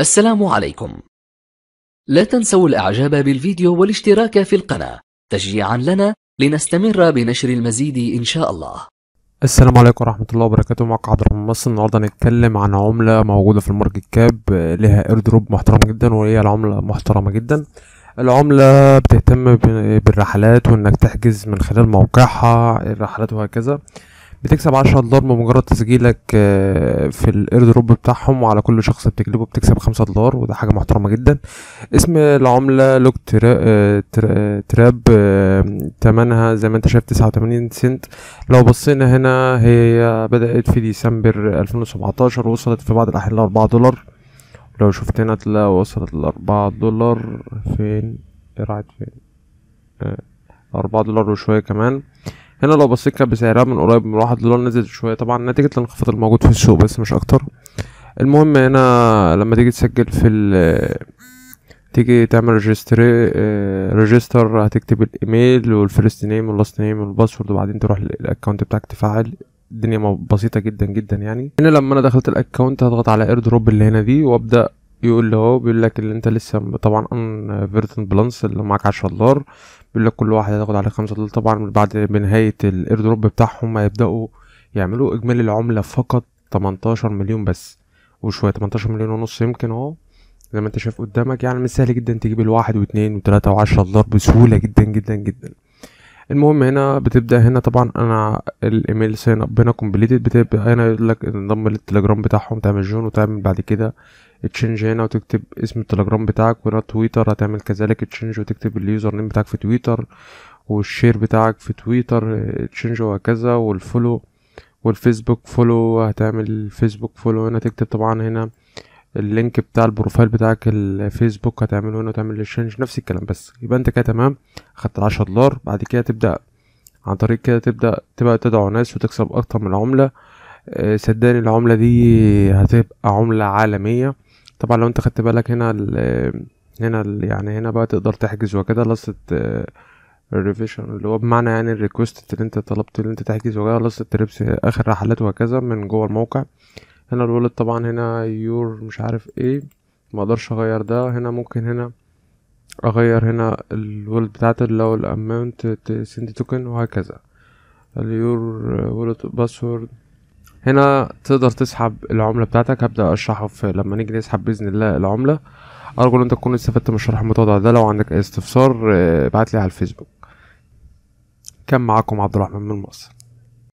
السلام عليكم لا تنسوا الإعجاب بالفيديو والاشتراك في القناة تشجيعا لنا لنستمر بنشر المزيد إن شاء الله السلام عليكم ورحمة الله وبركاته معك عبد الرحمن مصر النهاردة هنتكلم عن عملة موجودة في الماركت كاب لها ايردروب محترم جدا وهي العملة محترمة جدا العملة بتهتم بالرحلات وانك تحجز من خلال موقعها الرحلات وهكذا بتكسب عشرة دولار بمجرد تسجيلك آه، في الاير دروب بتاعهم وعلى كل شخص بتجلبه بتكسب خمسة دولار وده حاجة محترمة جدا اسم العملة لوك آه، تراب, تراب آه، تمنها زي ما انت شايف تسعة وتمانين سنت لو بصينا هنا هي بدأت في ديسمبر الفين وسبعتاشر ووصلت في بعض الأحيان لأربعة دولار لو شفت هنا تلاقي وصلت لأربعة دولار فين إيه، راحت فين أربعة دولار وشوية كمان هنا لو بصيت كان بسعرها من قريب من واحد دولار نزلت شوية طبعا نتيجة الانخفاض الموجود في السوق بس مش أكتر المهم هنا لما تيجي تسجل في ال تيجي تعمل ريجستري ريجستر آه، هتكتب الايميل والفيرست نيم واللاست نيم والباسورد وبعدين تروح للاكونت بتاعك تفعل الدنيا بسيطه جدا جدا يعني هنا لما انا دخلت الاكونت هضغط على اير دروب اللي هنا دي وابدا يقول له اهو بيقول لك اللي انت لسه طبعا ان فيرتن بلانس اللي معاك عشرة دولار بيقول لك كل واحد هتاخد عليه خمسة دولار طبعا بعد بنهاية الاير دروب بتاعهم هيبدأوا يعملوا اجمالي العملة فقط تمنتاشر مليون بس وشوية تمنتاشر مليون ونص يمكن اهو زي ما انت شايف قدامك يعني من السهل جدا تجيب الواحد واتنين وتلاتة وعشرة دولار بسهولة جدا جدا جدا المهم هنا بتبدا هنا طبعا انا الايميل ساين اب هنا كومبليتد بتبقى هنا يقول لك انضم للتليجرام بتاعهم تعمل جون وتعمل بعد كده تشينج هنا وتكتب اسم التليجرام بتاعك وهنا تويتر هتعمل كذلك تشينج وتكتب اليوزر نيم بتاعك في تويتر والشير بتاعك في تويتر تشينج وهكذا والفولو والفيسبوك فولو هتعمل فيسبوك فولو هنا تكتب طبعا هنا اللينك بتاع البروفايل بتاعك الفيسبوك هتعمله هنا وتعمل الشنج نفس الكلام بس يبقى انت كده تمام خدت العشرة دولار بعد كده تبدا عن طريق كده تبدا تبقى تدعو ناس وتكسب اكتر من عمله آه، صدقني العمله دي هتبقى عمله عالميه طبعا لو انت خدت بالك هنا الـ هنا الـ يعني هنا بقى تقدر تحجز وكده لست الريفيشن آه، اللي هو بمعنى يعني الريكوست اللي انت طلبت اللي انت تحجز وكده لست تريبس اخر رحلات وهكذا من جوه الموقع هنا الولد طبعا هنا يور مش عارف ايه مقدرش اغير ده هنا ممكن هنا اغير هنا الولد بتاعت اللي هو الاماونت سند توكن وهكذا اليور ولد باسورد هنا تقدر تسحب العملة بتاعتك هبدأ اشرحه في لما نيجي نسحب بإذن الله العملة أرجو إن تكون استفدت من الشرح المتواضع ده لو عندك أي استفسار آه، ابعتلي على الفيسبوك كان معاكم عبد الرحمن من مصر